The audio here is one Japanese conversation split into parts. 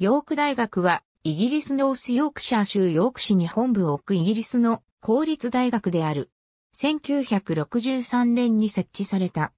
ヨーク大学は、イギリスのオスヨークシャー州ヨーク市に本部を置くイギリスの公立大学である。1963年に設置された。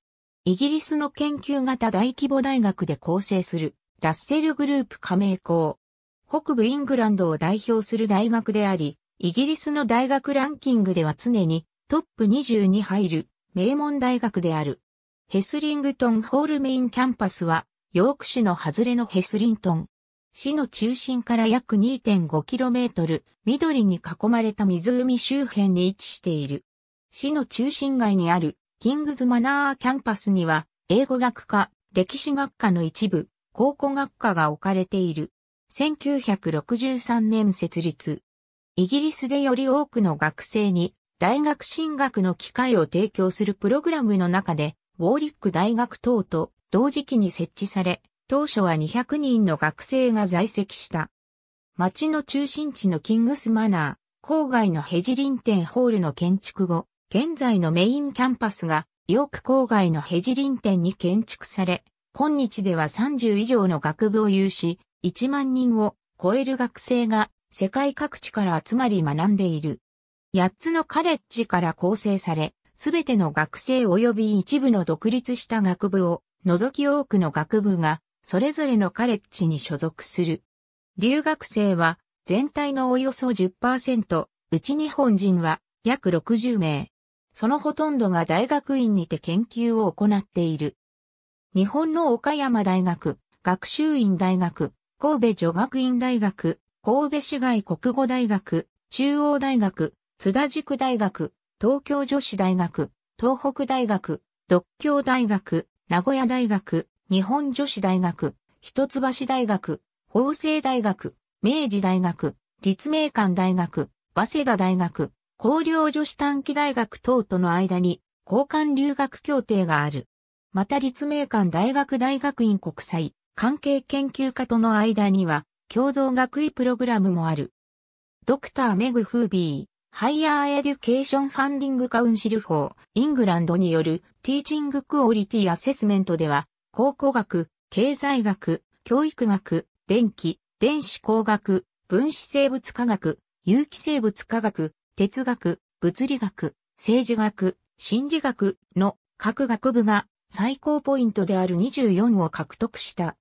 イギリスの研究型大規模大学で構成する、ラッセルグループ加盟校。北部イングランドを代表する大学であり、イギリスの大学ランキングでは常にトップ20に入る名門大学である。ヘスリングトンホールメインキャンパスは、ヨーク市の外れのヘスリントン市の中心から約 2.5km、緑に囲まれた湖周辺に位置している。市の中心街にあるキングズマナーキャンパスには、英語学科、歴史学科の一部、考古学科が置かれている。1963年設立。イギリスでより多くの学生に大学進学の機会を提供するプログラムの中で、ウォーリック大学等と同時期に設置され、当初は200人の学生が在籍した。町の中心地のキングスマナー、郊外のヘジリン店ホールの建築後、現在のメインキャンパスが、ヨーク郊外のヘジリン店に建築され、今日では30以上の学部を有し、1万人を超える学生が世界各地から集まり学んでいる。8つのカレッジから構成され、すべての学生及び一部の独立した学部を除き多くの学部がそれぞれのカレッジに所属する。留学生は全体のおよそ10%、うち日本人は約60名。そのほとんどが大学院にて研究を行っている。日本の岡山大学、学習院大学、神戸女学院大学、神戸市外国語大学、中央大学、津田塾大学、東京女子大学、東北大学、独協大学、名古屋大学、日本女子大学、一橋大学、法政大学、明治大学、立命館大学、早稲田大学、高陵女子短期大学等との間に交換留学協定がある。また立命館大学大学院国際関係研究科との間には共同学位プログラムもある。ドクター・メグ・フービー、ハイヤーエデュケーションファンディングカウンシル法、イングランドによるティーチングクオリティアセスメントでは、考古学、経済学、教育学、電気、電子工学、分子生物科学、有機生物科学、哲学、物理学、政治学、心理学の各学部が最高ポイントである24を獲得した。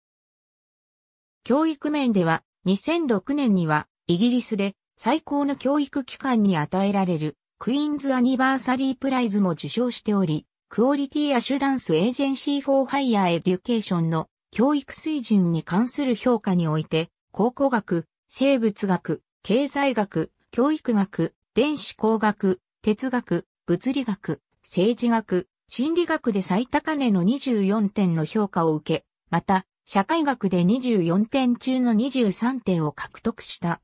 教育面では2006年にはイギリスで最高の教育機関に与えられるクイーンズアニバーサリープライズも受賞しており、クオリティアシュランスエージェンシーフォーハイヤーエデュケーションの教育水準に関する評価において、考古学、生物学、経済学、教育学、電子工学、哲学、物理学、政治学、心理学で最高値の24点の評価を受け、また、社会学で24点中の23点を獲得した。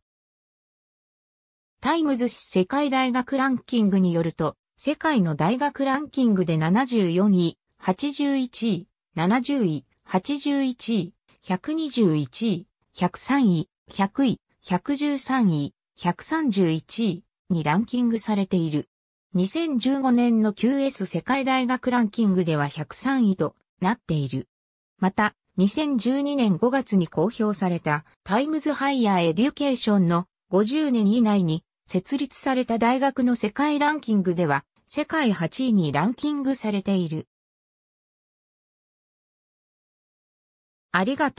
タイムズ紙世界大学ランキングによると、世界の大学ランキングで74位、81位、70位、81位、121位、103位、100位、113位、131位にランキングされている。2015年の QS 世界大学ランキングでは103位となっている。また、2012年5月に公表されたタイムズハイヤーエデュケーションの50年以内に設立された大学の世界ランキングでは、世界8位にランキングされている。ありがとう。